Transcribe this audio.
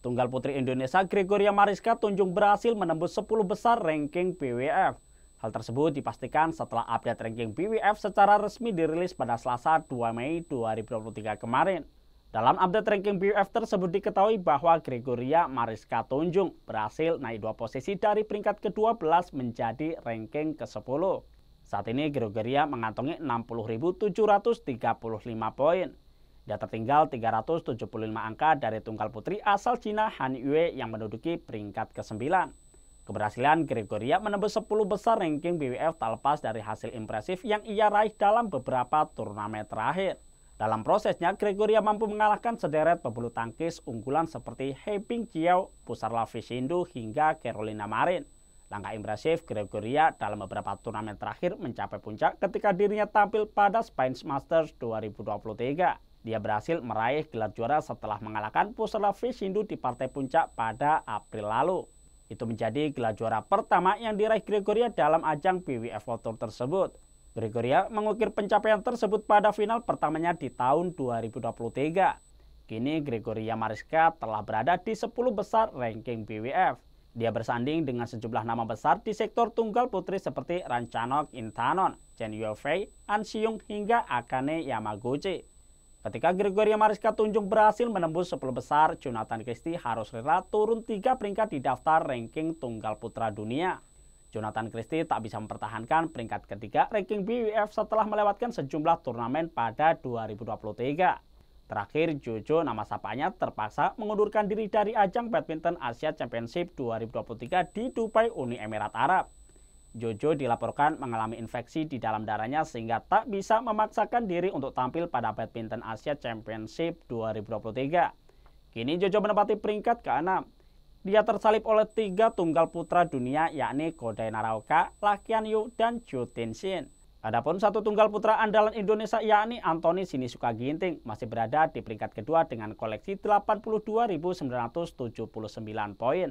Tunggal putri Indonesia Gregoria Mariska Tunjung berhasil menembus 10 besar ranking PWF. Hal tersebut dipastikan setelah update ranking PWF secara resmi dirilis pada Selasa 2 Mei 2023 kemarin. Dalam update ranking PWF tersebut diketahui bahwa Gregoria Mariska Tunjung berhasil naik dua posisi dari peringkat ke-12 menjadi ranking ke-10. Saat ini Gregoria mengantongi 60.735 poin. Dia tertinggal 375 angka dari tunggal putri asal Cina Han Yue yang menduduki peringkat ke-9. Keberhasilan Gregoria menembus 10 besar ranking BWF tak lepas dari hasil impresif yang ia raih dalam beberapa turnamen terakhir. Dalam prosesnya, Gregoria mampu mengalahkan sederet pebulu tangkis unggulan seperti He Ping Chiao, Pusarla Vishindu, hingga Carolina Marin. Langkah impresif Gregoria dalam beberapa turnamen terakhir mencapai puncak ketika dirinya tampil pada Spines Masters 2023. Dia berhasil meraih gelar juara setelah mengalahkan Pusara Hindu di Partai Puncak pada April lalu. Itu menjadi gelar juara pertama yang diraih Gregoria dalam ajang PWF World Tour tersebut. Gregoria mengukir pencapaian tersebut pada final pertamanya di tahun 2023. Kini Gregoria Mariska telah berada di 10 besar ranking PWF. Dia bersanding dengan sejumlah nama besar di sektor tunggal putri seperti Rancanok Intanon, Chen Yuefei, An Siung hingga Akane Yamaguchi. Ketika Gregoria Mariska Tunjung berhasil menembus 10 besar, Jonathan Christie harus rela turun tiga peringkat di daftar ranking tunggal putra dunia. Jonathan Christie tak bisa mempertahankan peringkat ketiga ranking BWF setelah melewatkan sejumlah turnamen pada 2023. Terakhir, Jojo nama sapanya terpaksa mengundurkan diri dari ajang badminton Asia Championship 2023 di Dubai, Uni Emirat Arab. Jojo dilaporkan mengalami infeksi di dalam darahnya sehingga tak bisa memaksakan diri untuk tampil pada Badminton Asia Championship 2023. Kini Jojo menempati peringkat ke-6. Dia tersalip oleh tiga tunggal putra dunia yakni Kodai Naraoka, Lakian Yu, dan Chu Tenshin. Adapun satu tunggal putra andalan Indonesia yakni Anthony Sinisuka Ginting masih berada di peringkat kedua dengan koleksi 82.979 poin.